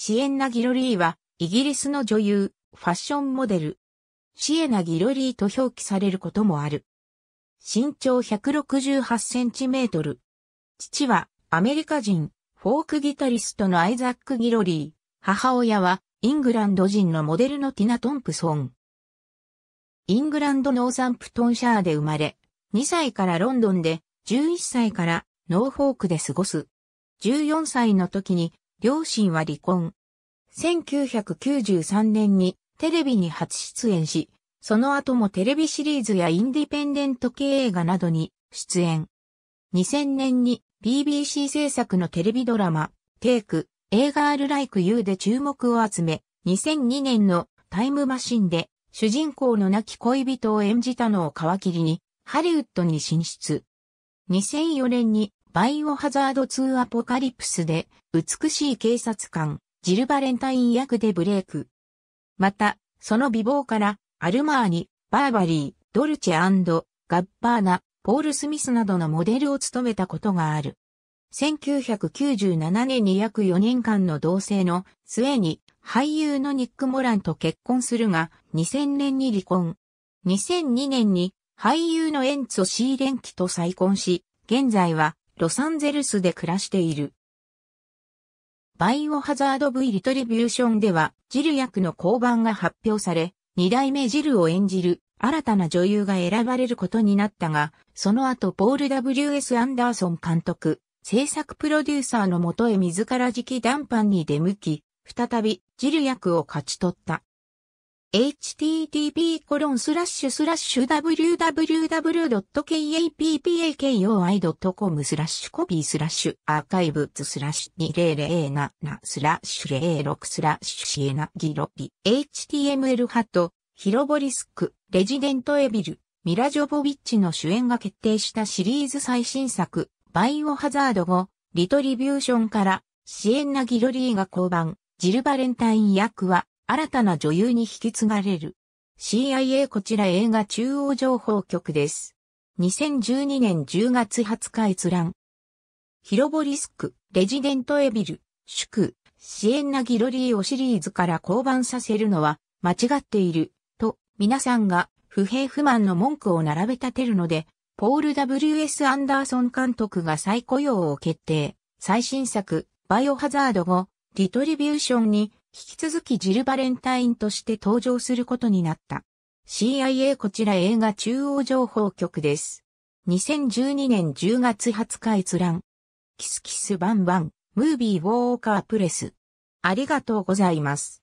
シエンナ・ギロリーは、イギリスの女優、ファッションモデル。シエナ・ギロリーと表記されることもある。身長168センチメートル。父は、アメリカ人、フォークギタリストのアイザック・ギロリー。母親は、イングランド人のモデルのティナ・トンプソン。イングランドノーザンプトンシャーで生まれ、2歳からロンドンで、11歳からノーフォークで過ごす。14歳の時に両親は離婚。1993年にテレビに初出演し、その後もテレビシリーズやインディペンデント系映画などに出演。2000年に BBC 制作のテレビドラマ、テイク、映画 R Like You で注目を集め、2002年のタイムマシンで主人公の亡き恋人を演じたのを皮切りに、ハリウッドに進出。2004年にバイオハザード2アポカリプスで、美しい警察官、ジル・バレンタイン役でブレイク。また、その美貌から、アルマーニ、バーバリー、ドルチェガッバーナ、ポール・スミスなどのモデルを務めたことがある。1997年に約4年間の同棲の末に俳優のニック・モランと結婚するが2000年に離婚。2002年に俳優のエンツォ・シーレンキと再婚し、現在はロサンゼルスで暮らしている。バイオハザード V リトリビューションでは、ジル役の降板が発表され、二代目ジルを演じる新たな女優が選ばれることになったが、その後ポール W.S. アンダーソン監督、制作プロデューサーのもとへ自ら直談判に出向き、再びジル役を勝ち取った。http://www.kappakoi.com スラッシュコピースラッシュアーカイブツスラッシュ2007スラッシュ06スラッシュシエナギロピ html ハトヒロボリスクレジデントエビルミラ・ジョボビッチの主演が決定したシリーズ最新作バイオハザード5リトリビューションからシエンナ・ギロリーが降板ジル・バレンタイン役は新たな女優に引き継がれる。CIA こちら映画中央情報局です。2012年10月20日閲覧。ヒロボリスク、レジデントエビル、祝、支援なギロリーをシリーズから降板させるのは間違っている、と皆さんが不平不満の文句を並べ立てるので、ポール W.S. アンダーソン監督が再雇用を決定。最新作、バイオハザード後、リトリビューションに引き続きジル・バレンタインとして登場することになった。CIA こちら映画中央情報局です。2012年10月20日閲覧。キスキスバンバン、ムービーウォーカープレス。ありがとうございます。